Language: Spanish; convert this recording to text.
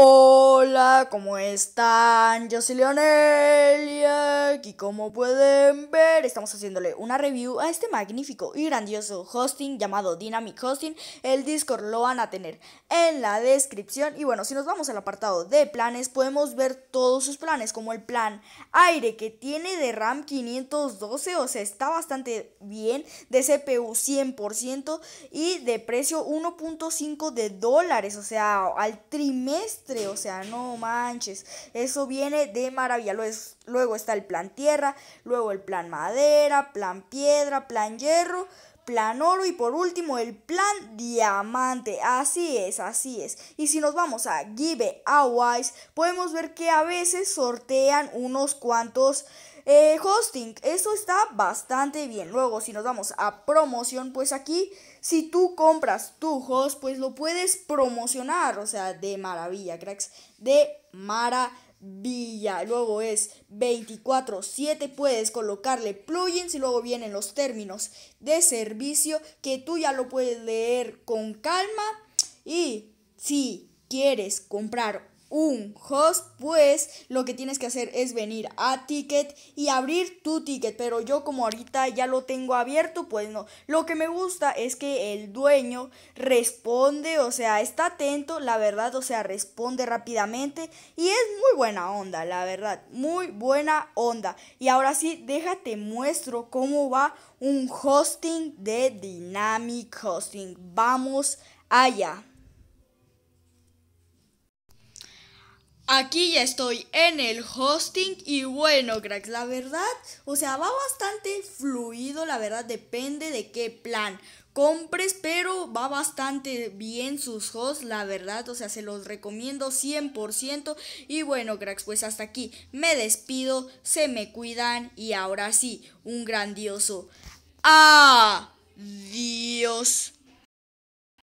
Oh. Hola, ¿cómo están? Yo soy Leonel y aquí como pueden ver estamos haciéndole una review a este magnífico y grandioso hosting llamado Dynamic Hosting. El Discord lo van a tener en la descripción y bueno, si nos vamos al apartado de planes podemos ver todos sus planes como el plan aire que tiene de RAM 512, o sea está bastante bien, de CPU 100% y de precio 1.5 de dólares, o sea al trimestre, o sea no manches, eso viene de maravilla. luego está el plan tierra, luego el plan madera, plan piedra, plan hierro, plan oro y por último el plan diamante. Así es, así es. Y si nos vamos a Giveaways, podemos ver que a veces sortean unos cuantos eh, hosting. Eso está bastante bien. Luego, si nos vamos a promoción, pues aquí, si tú compras tu host, pues lo puedes promocionar. O sea, de maravilla, cracks. De maravilla. Villa, luego es 24, 7, puedes colocarle plugins y luego vienen los términos de servicio que tú ya lo puedes leer con calma y si quieres comprar un host, pues lo que tienes que hacer es venir a ticket y abrir tu ticket. Pero yo como ahorita ya lo tengo abierto, pues no. Lo que me gusta es que el dueño responde, o sea, está atento, la verdad, o sea, responde rápidamente. Y es muy buena onda, la verdad, muy buena onda. Y ahora sí, déjate muestro cómo va un hosting de Dynamic Hosting. Vamos allá. Aquí ya estoy en el hosting y bueno, cracks, la verdad, o sea, va bastante fluido, la verdad, depende de qué plan compres, pero va bastante bien sus hosts, la verdad, o sea, se los recomiendo 100%. Y bueno, cracks, pues hasta aquí me despido, se me cuidan y ahora sí, un grandioso adiós.